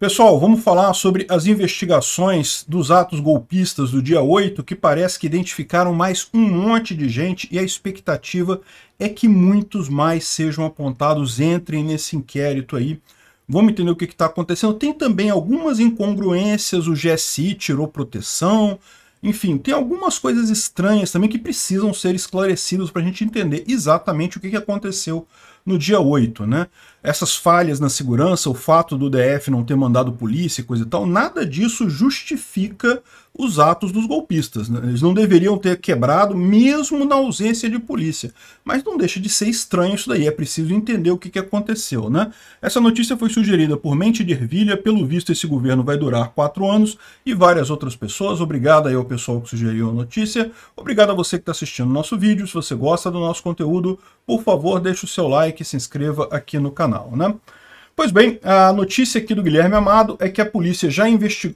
Pessoal, vamos falar sobre as investigações dos atos golpistas do dia 8, que parece que identificaram mais um monte de gente e a expectativa é que muitos mais sejam apontados, entrem nesse inquérito aí. Vamos entender o que está acontecendo. Tem também algumas incongruências, o GSI tirou proteção, enfim, tem algumas coisas estranhas também que precisam ser esclarecidas para a gente entender exatamente o que, que aconteceu no dia 8, né? Essas falhas na segurança, o fato do DF não ter mandado polícia e coisa e tal, nada disso justifica os atos dos golpistas. Né? Eles não deveriam ter quebrado, mesmo na ausência de polícia. Mas não deixa de ser estranho isso daí, é preciso entender o que, que aconteceu. Né? Essa notícia foi sugerida por Mente de Ervilha, pelo visto esse governo vai durar quatro anos, e várias outras pessoas. Obrigado aí ao pessoal que sugeriu a notícia. Obrigado a você que está assistindo o nosso vídeo. Se você gosta do nosso conteúdo, por favor, deixe o seu like e se inscreva aqui no canal. Né? Pois bem, a notícia aqui do Guilherme Amado é que a polícia já,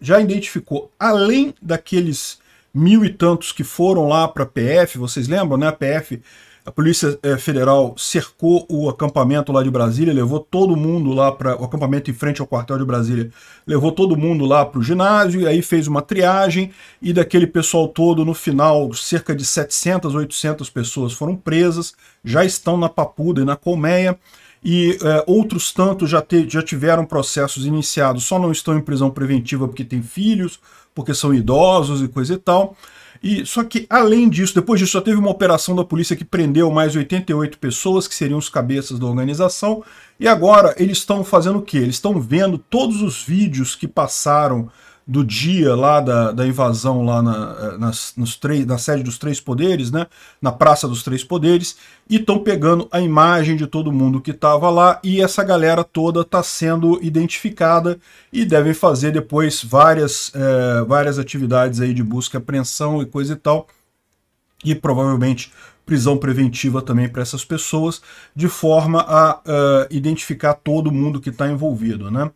já identificou, além daqueles mil e tantos que foram lá para a PF, vocês lembram, né? A PF, a Polícia eh, Federal cercou o acampamento lá de Brasília, levou todo mundo lá para o acampamento em frente ao quartel de Brasília, levou todo mundo lá para o ginásio e aí fez uma triagem e daquele pessoal todo, no final, cerca de 700, 800 pessoas foram presas, já estão na Papuda e na Colmeia e é, outros tantos já, já tiveram processos iniciados, só não estão em prisão preventiva porque têm filhos, porque são idosos e coisa e tal. E só que além disso, depois disso, só teve uma operação da polícia que prendeu mais 88 pessoas que seriam os cabeças da organização. E agora eles estão fazendo o quê? Eles estão vendo todos os vídeos que passaram do dia lá da, da invasão lá na, eh, nas, nos três, na sede dos Três Poderes, né? na Praça dos Três Poderes, e estão pegando a imagem de todo mundo que estava lá e essa galera toda está sendo identificada e devem fazer depois várias, é, várias atividades aí de busca e apreensão e coisa e tal. E provavelmente prisão preventiva também para essas pessoas, de forma a uh, identificar todo mundo que está envolvido. Né?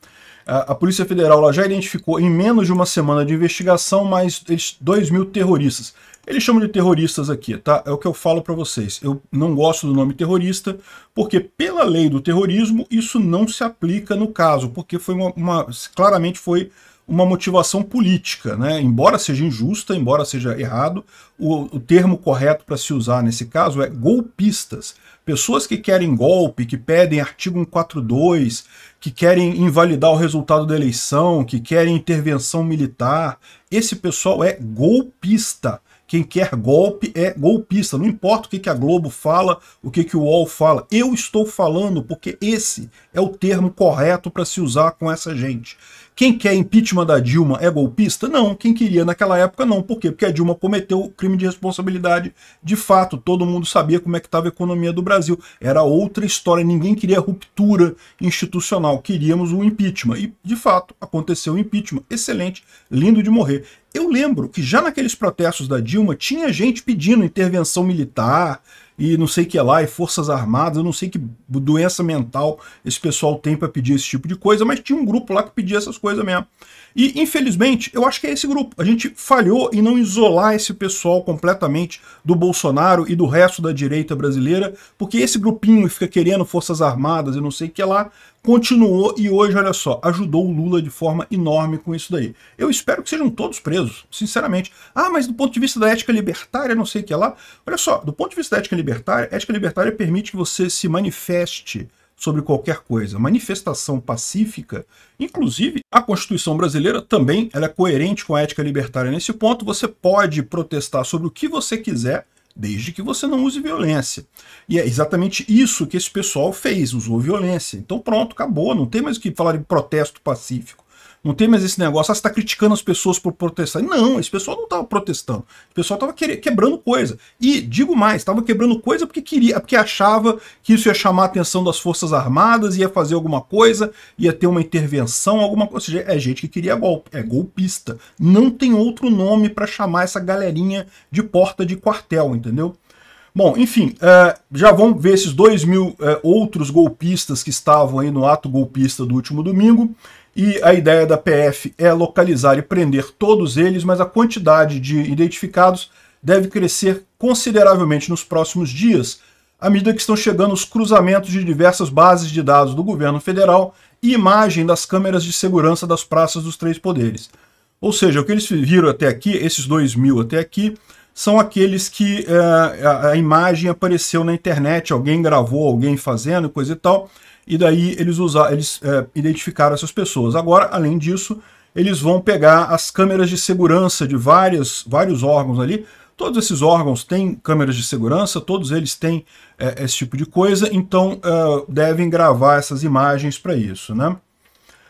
A, Polícia Federal lá, já identificou em menos de uma semana de investigação mais eles, 2 mil terroristas. Eles chamam de terroristas aqui, tá? É o que eu falo para vocês. Eu não gosto do nome terrorista, porque pela lei do terrorismo isso não se aplica no caso, porque foi uma, uma claramente foi uma motivação política, né? Embora seja injusta, embora seja errado, o, o termo correto para se usar nesse caso é golpistas. Pessoas que querem golpe, que pedem artigo 142, que querem invalidar o resultado da eleição, que querem intervenção militar. Esse pessoal é golpista. Quem quer golpe é golpista. Não importa o que, a Globo fala, o que, que o UOL fala. Eu estou falando porque esse é o termo correto para se usar com essa gente. Quem quer impeachment da Dilma é golpista? Não, quem queria naquela época não. Por quê? Porque a Dilma cometeu crime de responsabilidade de fato. Todo mundo sabia como é que estava a economia do Brasil. Era outra história, ninguém queria ruptura institucional, queríamos o um impeachment. E, de fato, aconteceu o impeachment. Excelente, lindo de morrer. Eu lembro que já naqueles protestos da Dilma tinha gente pedindo intervenção militar, e não sei que é lá, e Forças Armadas, eu não sei que doença mental esse pessoal tem para pedir esse tipo de coisa, mas tinha um grupo lá que pedia essas coisas mesmo. E, infelizmente, eu acho que é esse grupo. A gente falhou em não isolar esse pessoal completamente do Bolsonaro e do resto da direita brasileira, porque esse grupinho que fica querendo forças armadas e não sei o que lá, continuou e hoje, olha só, ajudou o Lula de forma enorme com isso daí. Eu espero que sejam todos presos, sinceramente. Ah, mas do ponto de vista da ética libertária, não sei o que lá. Olha só, do ponto de vista da ética libertária, ética libertária permite que você se manifeste sobre qualquer coisa. Manifestação pacífica, inclusive a Constituição brasileira também ela é coerente com a ética libertária nesse ponto. Você pode protestar sobre o que você quiser, desde que você não use violência. E é exatamente isso que esse pessoal fez, usou violência. Então pronto, acabou, não tem mais o que falar de protesto pacífico. Não tem mais esse negócio, ah, você está criticando as pessoas por protestar. Não, esse pessoal não estava protestando. O pessoal estava quebrando coisa. E, digo mais, estava quebrando coisa porque queria, porque achava que isso ia chamar a atenção das Forças Armadas, ia fazer alguma coisa, ia ter uma intervenção, alguma coisa. Ou seja, é gente que queria golpe, é golpista. Não tem outro nome para chamar essa galerinha de porta de quartel, entendeu? Bom, enfim, eh, já vão ver esses dois mil eh, outros golpistas que estavam aí no ato golpista do último domingo. E a ideia da PF é localizar e prender todos eles, mas a quantidade de identificados deve crescer consideravelmente nos próximos dias, à medida que estão chegando os cruzamentos de diversas bases de dados do governo federal e imagem das câmeras de segurança das praças dos três poderes. Ou seja, o que eles viram até aqui, esses dois mil até aqui, são aqueles que eh, a, a imagem apareceu na internet, alguém gravou alguém fazendo, coisa e tal, e daí eles, usar, eles é, identificaram essas pessoas. Agora, além disso, eles vão pegar as câmeras de segurança de várias, vários órgãos ali. Todos esses órgãos têm câmeras de segurança, todos eles têm é, esse tipo de coisa, então é, devem gravar essas imagens para isso. Né?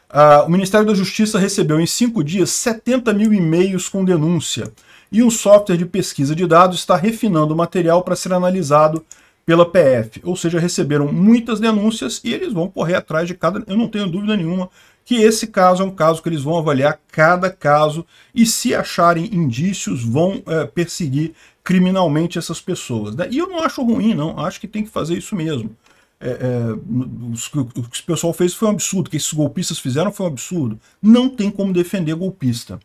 Ah, o Ministério da Justiça recebeu em cinco dias 70 mil e-mails com denúncia, e um software de pesquisa de dados está refinando o material para ser analisado pela PF. Ou seja, receberam muitas denúncias e eles vão correr atrás de cada. Eu não tenho dúvida nenhuma que esse caso é um caso que eles vão avaliar cada caso e, se acharem indícios, vão é, perseguir criminalmente essas pessoas. Né? E eu não acho ruim, não. Acho que tem que fazer isso mesmo. É, é, o que esse pessoal fez foi um absurdo, o que esses golpistas fizeram foi um absurdo. Não tem como defender golpista.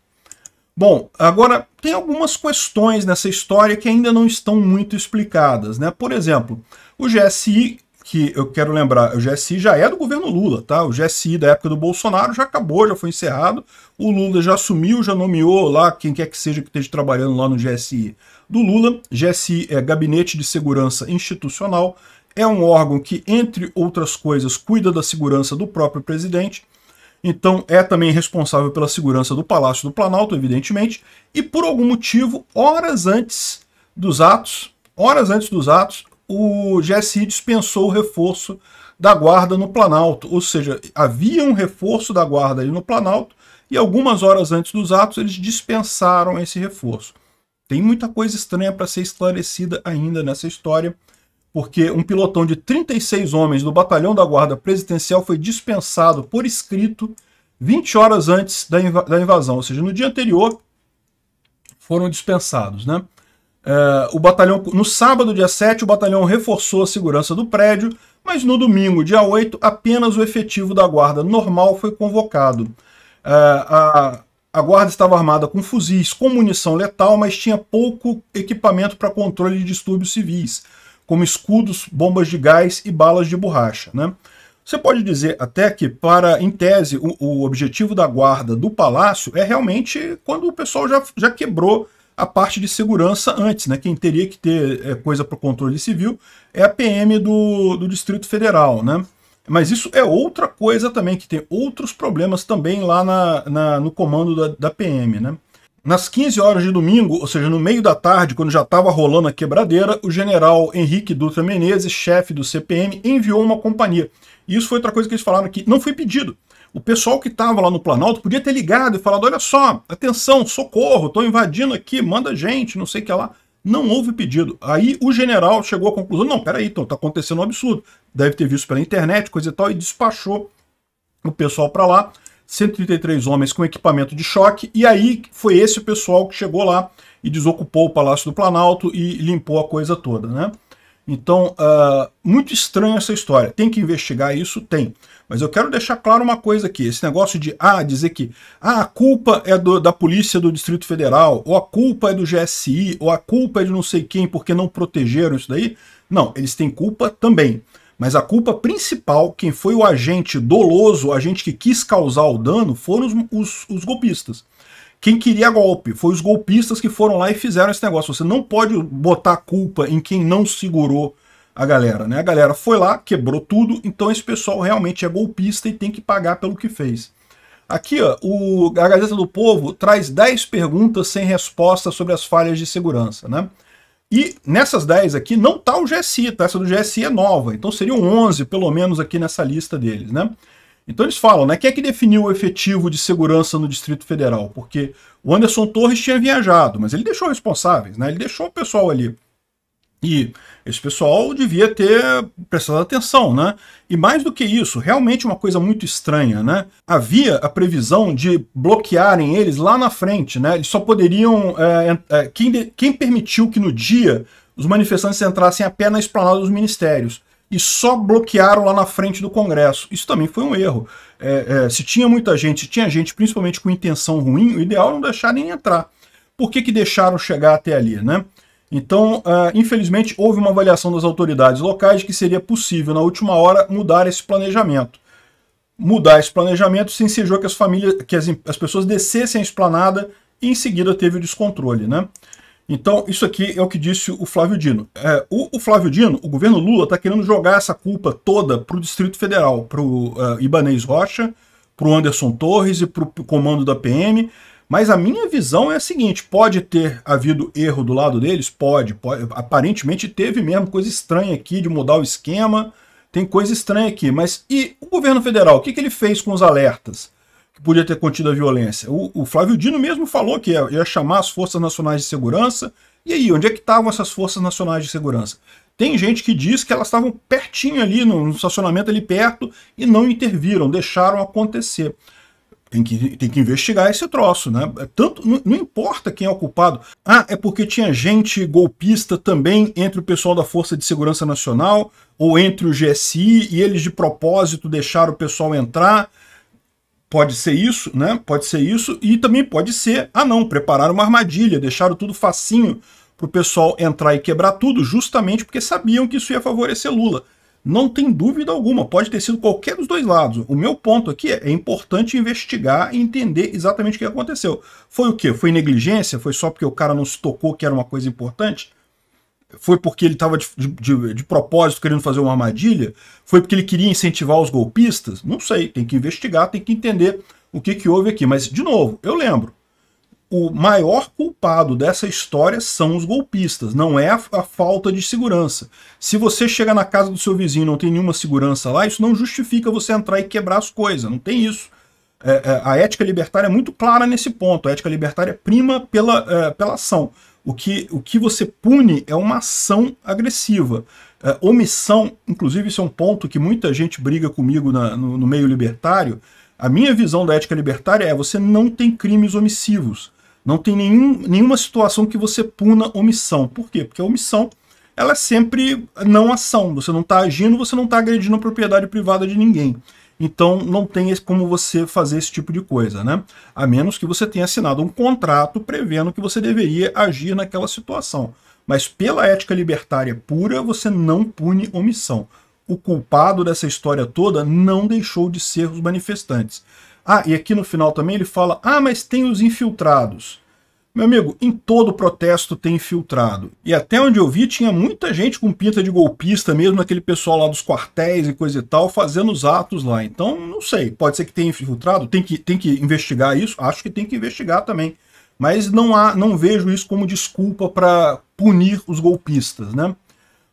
Bom, agora tem algumas questões nessa história que ainda não estão muito explicadas, né? Por exemplo, o GSI, que eu quero lembrar, o GSI já é do governo Lula, tá? O GSI da época do Bolsonaro já acabou, já foi encerrado. O Lula já assumiu, já nomeou lá quem quer que seja que esteja trabalhando lá no GSI do Lula. GSI é Gabinete de Segurança Institucional, é um órgão que, entre outras coisas, cuida da segurança do próprio presidente então é também responsável pela segurança do Palácio do Planalto, evidentemente, e por algum motivo, horas antes dos atos, horas antes dos atos, o GSI dispensou o reforço da guarda no Planalto, ou seja, havia um reforço da guarda ali no Planalto e algumas horas antes dos atos eles dispensaram esse reforço. Tem muita coisa estranha para ser esclarecida ainda nessa história porque um pilotão de 36 homens do batalhão da guarda presidencial foi dispensado por escrito 20 horas antes da, inv da invasão, ou seja, no dia anterior foram dispensados, né? É, o batalhão, no sábado, dia 7, o batalhão reforçou a segurança do prédio, mas no domingo, dia 8, apenas o efetivo da guarda normal foi convocado. É, a, a guarda estava armada com fuzis, com munição letal, mas tinha pouco equipamento para controle de distúrbios civis como escudos, bombas de gás e balas de borracha. Né? Você pode dizer até que, para, em tese, o, o, objetivo da guarda do palácio é realmente quando o pessoal já, já quebrou a parte de segurança antes, né? Quem teria que ter é, coisa para o controle civil é a PM do, do Distrito Federal, né? Mas isso é outra coisa também, que tem outros problemas também lá na, na no comando da, da PM, né? Nas 15 horas de domingo, ou seja, no meio da tarde, quando já estava rolando a quebradeira, o general Henrique Dutra Menezes, chefe do CPM, enviou uma companhia. E isso foi outra coisa que eles falaram que não foi pedido. O pessoal que estava lá no Planalto podia ter ligado e falado: olha só, atenção, socorro, estão invadindo aqui, manda gente, não sei o que lá. Não houve pedido. Aí o general chegou à conclusão: não, peraí, então está acontecendo um absurdo. Deve ter visto pela internet, coisa e tal, e despachou o pessoal para lá. 133 homens com equipamento de choque, e aí foi esse o pessoal que chegou lá e desocupou o Palácio do Planalto e limpou a coisa toda, né? Então, uh, muito estranha essa história. Tem que investigar isso? Tem. Mas eu quero deixar claro uma coisa aqui. Esse negócio de ah, dizer que ah, a culpa é do, da polícia do Distrito Federal, ou a culpa é do GSI, ou a culpa é de não sei quem porque não protegeram isso daí. Não, eles têm culpa também. Mas a culpa principal, quem foi o agente doloso, o agente que quis causar o dano, foram os, os, os golpistas. Quem queria golpe foi os golpistas que foram lá e fizeram esse negócio. Você não pode botar a culpa em quem não segurou a galera, né? A galera foi lá, quebrou tudo, então esse pessoal realmente é golpista e tem que pagar pelo que fez. Aqui, ó, o, a Gazeta do Povo traz 10 perguntas sem resposta sobre as falhas de segurança, né? E nessas 10 aqui não está o GSI, tá? Essa do GSI é nova, então seriam 11 pelo menos aqui nessa lista deles, né? Então eles falam, né? Quem é que definiu o efetivo de segurança no Distrito Federal? Porque o Anderson Torres tinha viajado, mas ele deixou responsáveis, né? Ele deixou o pessoal ali e esse pessoal devia ter prestado atenção, né? E mais do que isso, realmente uma coisa muito estranha, né? Havia a previsão de bloquearem eles lá na frente, né? Eles só poderiam... É, é, quem, de, quem permitiu que no dia os manifestantes entrassem a pé na esplanada dos ministérios? e só bloquearam lá na frente do Congresso. Isso também foi um erro. É, é, se tinha muita gente, se tinha gente principalmente com intenção ruim, o ideal é não deixar nem entrar. Por que, que deixaram chegar até ali, né? Então, é, infelizmente, houve uma avaliação das autoridades locais que seria possível, na última hora, mudar esse planejamento. Mudar esse planejamento se ensejou que as famílias, que as, as pessoas descessem a esplanada e em seguida teve o descontrole. Né? Então, isso aqui é o que disse o Flávio Dino. É, o, o, Flávio Dino, o governo Lula, está querendo jogar essa culpa toda para o Distrito Federal, para o uh, é, Ibanês Rocha, para o Anderson Torres e para o comando da PM, mas a minha visão é a seguinte: pode ter havido erro do lado deles? Pode, pode. Aparentemente teve mesmo coisa estranha aqui de mudar o esquema. Tem coisa estranha aqui. Mas e o governo federal? O que, que ele fez com os alertas que podia ter contido a violência? O, o Flávio Dino mesmo falou que ia, ia chamar as Forças Nacionais de Segurança. E aí, onde é que estavam essas Forças Nacionais de Segurança? Tem gente que diz que elas estavam pertinho ali, no, no estacionamento ali perto, e não interviram, deixaram acontecer. Tem que, tem que investigar esse troço, né? É tanto, não, não, importa quem é o culpado. Ah, é porque tinha gente golpista também entre o pessoal da Força de Segurança Nacional ou entre o GSI e eles de propósito deixaram o pessoal entrar. Pode ser isso, né? Pode ser isso. E também pode ser, ah não, prepararam uma armadilha, deixaram tudo facinho para o pessoal entrar e quebrar tudo justamente porque sabiam que isso ia favorecer Lula. Não tem dúvida alguma, pode ter sido qualquer dos dois lados. O meu ponto aqui é, é importante investigar e entender exatamente o que aconteceu. Foi o quê? Foi negligência? Foi só porque o cara não se tocou que era uma coisa importante? Foi porque ele estava de, de, de, propósito querendo fazer uma armadilha? Foi porque ele queria incentivar os golpistas? Não sei, tem que investigar, tem que entender o que, que houve aqui. Mas, de novo, eu lembro, o maior culpado dessa história são os golpistas, não é a, a, falta de segurança. Se você chega na casa do seu vizinho e não tem nenhuma segurança lá, isso não justifica você entrar e quebrar as coisas, não tem isso. É, é, a ética libertária é muito clara nesse ponto, a ética libertária é prima pela, é, pela ação. O que, o que você pune é uma ação agressiva. É, omissão, inclusive isso é um ponto que muita gente briga comigo na, no, no meio libertário, a minha visão da ética libertária é você não tem crimes omissivos. Não tem nenhum, nenhuma situação que você puna omissão. Por quê? Porque a omissão ela é sempre não ação. Você não está agindo, você não está agredindo a propriedade privada de ninguém. Então não tem como você fazer esse tipo de coisa, né? A menos que você tenha assinado um contrato prevendo que você deveria agir naquela situação. Mas pela ética libertária pura, você não pune omissão. O culpado dessa história toda não deixou de ser os manifestantes. Ah, e aqui no final também ele fala, ah, mas tem os infiltrados. Meu amigo, em todo protesto tem infiltrado. E até onde eu vi, tinha muita gente com pinta de golpista, mesmo aquele pessoal lá dos quartéis e coisa e tal, fazendo os atos lá. Então, não sei, pode ser que tenha infiltrado, tem que, tem que investigar isso, acho que tem que investigar também. Mas não, há, não vejo isso como desculpa para punir os golpistas, né?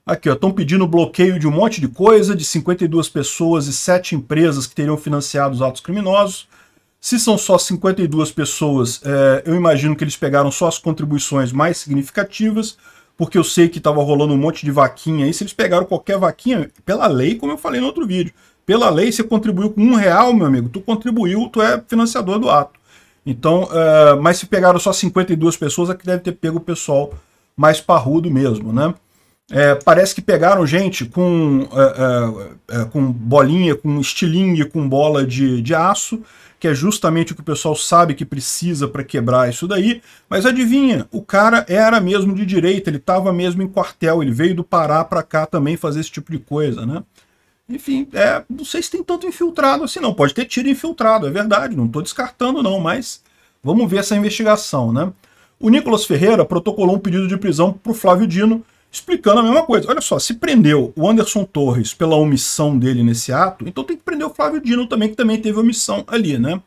Aqui, ó, estão pedindo bloqueio de um monte de coisa, de 52 pessoas e 7 empresas que teriam financiado os atos criminosos. Se são só 52 pessoas, é, eu imagino que eles pegaram só as contribuições mais significativas, porque eu sei que estava rolando um monte de vaquinha aí. Se eles pegaram qualquer vaquinha, pela lei, como eu falei no outro vídeo, pela lei, você contribuiu com um real, meu amigo, tu contribuiu, tu é financiador do ato. Então, é, mas se pegaram só 52 pessoas, é que deve ter pego o pessoal mais parrudo mesmo, né? É, parece que pegaram gente com, é, é, é, com bolinha, com estilingue, com bola de, de aço, que é justamente o que o pessoal sabe que precisa para quebrar isso daí. Mas adivinha, o cara era mesmo de direita, ele estava mesmo em quartel, ele veio do Pará para cá também fazer esse tipo de coisa, né? Enfim, é, não sei se tem tanto infiltrado assim não, pode ter tiro infiltrado, é verdade, não estou descartando não, mas vamos ver essa investigação, né? O Nicolas Ferreira protocolou um pedido de prisão para o Flávio Dino, explicando a mesma coisa. Olha só, se prendeu o Anderson Torres pela omissão dele nesse ato, então tem que prender o Flávio Dino também, que também teve omissão ali, né?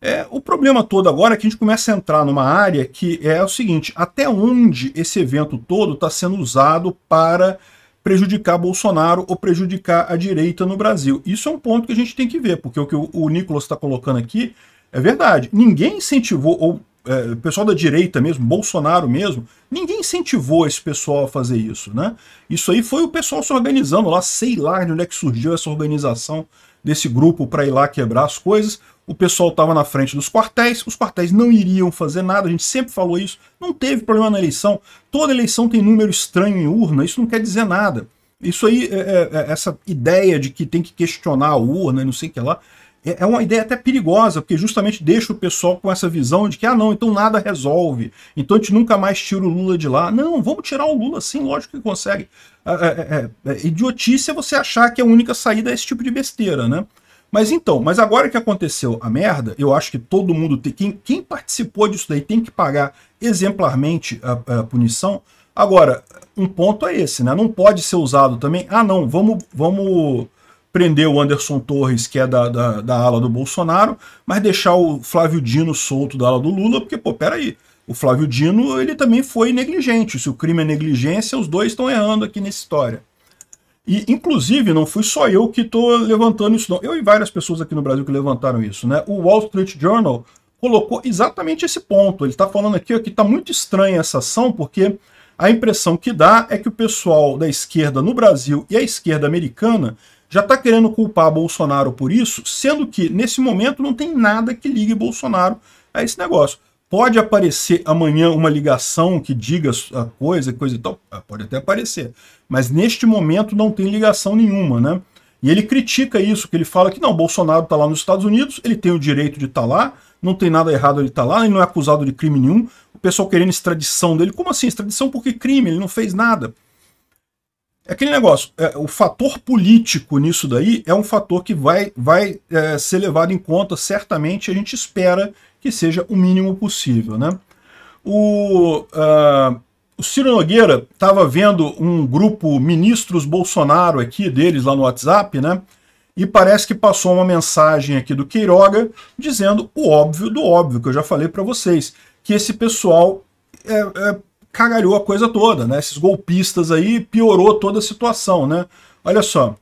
É, o problema todo agora é que a gente começa a entrar numa área que é o seguinte, até onde esse evento todo está sendo usado para prejudicar Bolsonaro ou prejudicar a direita no Brasil. Isso é um ponto que a gente tem que ver, porque o que o, o Nicolas está colocando aqui é verdade. Ninguém incentivou ou é, pessoal da direita mesmo, Bolsonaro mesmo, ninguém incentivou esse pessoal a fazer isso, né? Isso aí foi o pessoal se organizando lá, sei lá de onde é que surgiu essa organização desse grupo para ir lá quebrar as coisas. O pessoal estava na frente dos quartéis, os quartéis não iriam fazer nada, a gente sempre falou isso, não teve problema na eleição. Toda eleição tem número estranho em urna, isso não quer dizer nada. Isso aí, é, é, é essa ideia de que tem que questionar a urna e não sei o que lá, é, é uma ideia até perigosa, porque justamente deixa o pessoal com essa visão de que, ah, não, então nada resolve, então a gente nunca mais tira o Lula de lá. Não, vamos tirar o Lula, sim, lógico que consegue. É, é, é, é, é idiotice você achar que a única saída é esse tipo de besteira, né? Mas então, mas agora que aconteceu a merda, eu acho que todo mundo tem. Quem, quem participou disso daí tem que pagar exemplarmente a, a punição. Agora, um ponto é esse, né? Não pode ser usado também. Ah, não, vamos. vamos prender o Anderson Torres, que é da, da, da, ala do Bolsonaro, mas deixar o Flávio Dino solto da ala do Lula, porque, pô, peraí, o Flávio Dino ele também foi negligente. Se o crime é negligência, os dois estão errando aqui nessa história. E, inclusive, não fui só eu que estou levantando isso, não. Eu e várias pessoas aqui no Brasil que levantaram isso, né? O Wall Street Journal colocou exatamente esse ponto. Ele está falando aqui ó, que está muito estranha essa ação, porque a impressão que dá é que o pessoal da esquerda no Brasil e a esquerda americana já está querendo culpar Bolsonaro por isso, sendo que nesse momento não tem nada que ligue Bolsonaro a esse negócio. Pode aparecer amanhã uma ligação que diga a coisa, coisa e tal, ah, pode até aparecer, mas neste momento não tem ligação nenhuma, né? E ele critica isso, que ele fala que não, Bolsonaro está lá nos Estados Unidos, ele tem o direito de estar tá lá, não tem nada errado ele estar tá lá, ele não é acusado de crime nenhum, o pessoal querendo extradição dele, como assim extradição? Porque crime, ele não fez nada. É aquele negócio, é, o fator político nisso daí é um fator que vai, vai é, ser levado em conta, certamente, a gente espera que seja o mínimo possível. Né? O, uh, o Ciro Nogueira estava vendo um grupo ministros Bolsonaro aqui deles lá no WhatsApp, né? E parece que passou uma mensagem aqui do Queiroga dizendo o óbvio do óbvio, que eu já falei para vocês, que esse pessoal é, é, cagalhou a coisa toda, né? Esses golpistas aí piorou toda a situação, né? Olha só,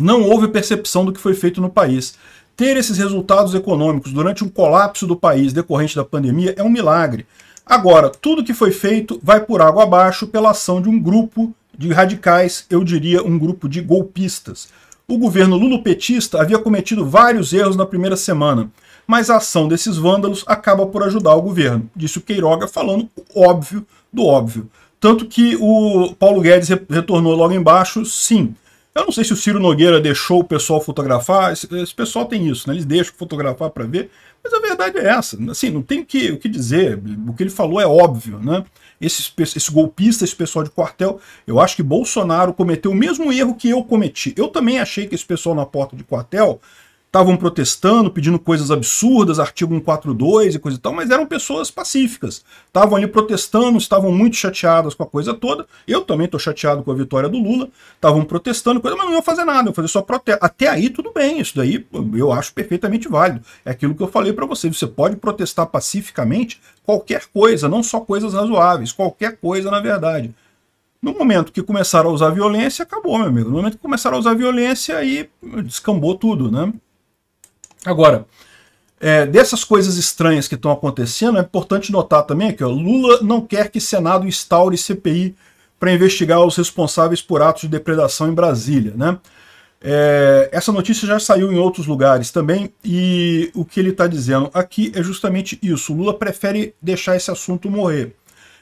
não houve percepção do que foi feito no país. Ter esses resultados econômicos durante um colapso do país decorrente da pandemia é um milagre. Agora, tudo que foi feito vai por água abaixo pela ação de um grupo de radicais, eu diria um grupo de golpistas. O governo lulopetista havia cometido vários erros na primeira semana mas a ação desses vândalos acaba por ajudar o governo. Disse o Queiroga falando o óbvio do óbvio. Tanto que o Paulo Guedes retornou logo embaixo, sim. Eu não sei se o Ciro Nogueira deixou o pessoal fotografar, esse, esse pessoal tem isso, né? eles deixam fotografar para ver, mas a verdade é essa, assim, não tem o que, o que dizer, o que ele falou é óbvio, né? Esse, esse golpista, esse pessoal de quartel, eu acho que Bolsonaro cometeu o mesmo erro que eu cometi. Eu também achei que esse pessoal na porta de quartel estavam protestando, pedindo coisas absurdas, artigo 142 e coisa e tal, mas eram pessoas pacíficas. Estavam ali protestando, estavam muito chateadas com a coisa toda. Eu também estou chateado com a vitória do Lula. Estavam protestando, coisa, mas não iam fazer nada, iam fazer só protesto. Até aí tudo bem, isso daí eu acho perfeitamente válido. É aquilo que eu falei para vocês, você pode protestar pacificamente qualquer coisa, não só coisas razoáveis, qualquer coisa na verdade. No momento que começaram a usar violência, acabou, meu amigo. No momento que começaram a usar violência, aí descambou tudo, né? Agora, é, dessas coisas estranhas que estão acontecendo, é importante notar também que o Lula não quer que Senado instaure CPI para investigar os responsáveis por atos de depredação em Brasília. Né? É, essa notícia já saiu em outros lugares também, e o que ele está dizendo aqui é justamente isso. O Lula prefere deixar esse assunto morrer.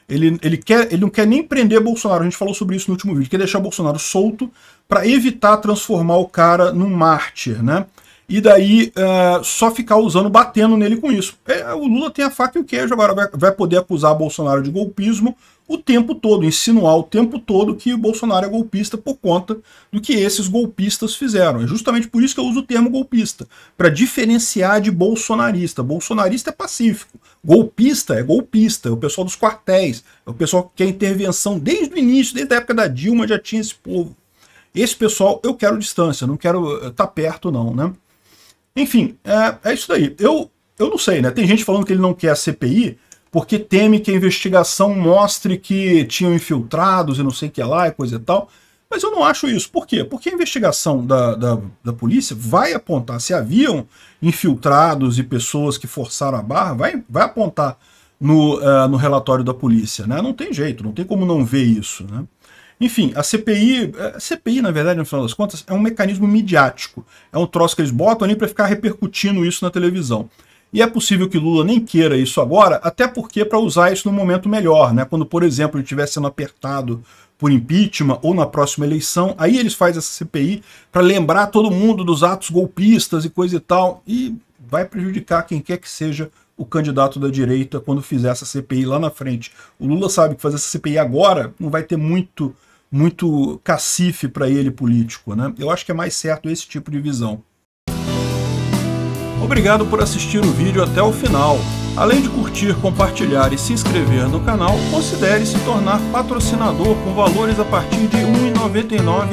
Ele, ele, quer, ele não quer nem prender Bolsonaro, a gente falou sobre isso no último vídeo, quer deixar Bolsonaro solto para evitar transformar o cara num mártir, né? e daí uh, só ficar usando, batendo nele com isso. É, o Lula tem a faca e o queijo, agora vai, vai poder acusar Bolsonaro de golpismo o tempo todo, insinuar o tempo todo que o Bolsonaro é golpista por conta do que esses golpistas fizeram. É justamente por isso que eu uso o termo golpista, para diferenciar de bolsonarista. Bolsonarista é pacífico, golpista é golpista, é o pessoal dos quartéis, é o pessoal que quer intervenção desde o início, desde a época da Dilma já tinha esse povo. Esse pessoal eu quero distância, não quero estar eh, tá perto não, né? Enfim, é, é isso daí. Eu, eu não sei, né? Tem gente falando que ele não quer a CPI porque teme que a investigação mostre que tinham infiltrados e não sei o que lá e coisa e tal. Mas eu não acho isso. Por quê? Porque a investigação da, da, da, polícia vai apontar se haviam infiltrados e pessoas que forçaram a barra, vai, vai apontar no, uh, no relatório da polícia. Né? Não tem jeito, não tem como não ver isso. Né? Enfim, a CPI, a é, CPI, na verdade, no final das contas, é um mecanismo midiático. É um troço que eles botam ali para ficar repercutindo isso na televisão. E é possível que Lula nem queira isso agora, até porque para usar isso num momento melhor, né? Quando, por exemplo, ele estiver sendo apertado por impeachment ou na próxima eleição, aí eles fazem essa CPI para lembrar todo mundo dos atos golpistas e coisa e tal, e vai prejudicar quem quer que seja o candidato da direita quando fizer essa CPI lá na frente. O Lula sabe que fazer essa CPI agora não vai ter muito muito cacife para ele político. Né? Eu acho que é mais certo esse tipo de visão. Obrigado por assistir o vídeo até o final. Além de curtir, compartilhar e se inscrever no canal, considere se tornar patrocinador com valores a partir de R$ 1,99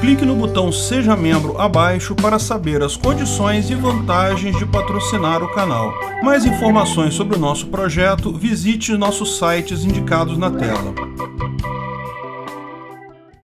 clique no botão Seja Membro abaixo para saber as condições e vantagens de patrocinar o canal. Mais informações sobre o nosso projeto, visite nossos sites indicados na tela.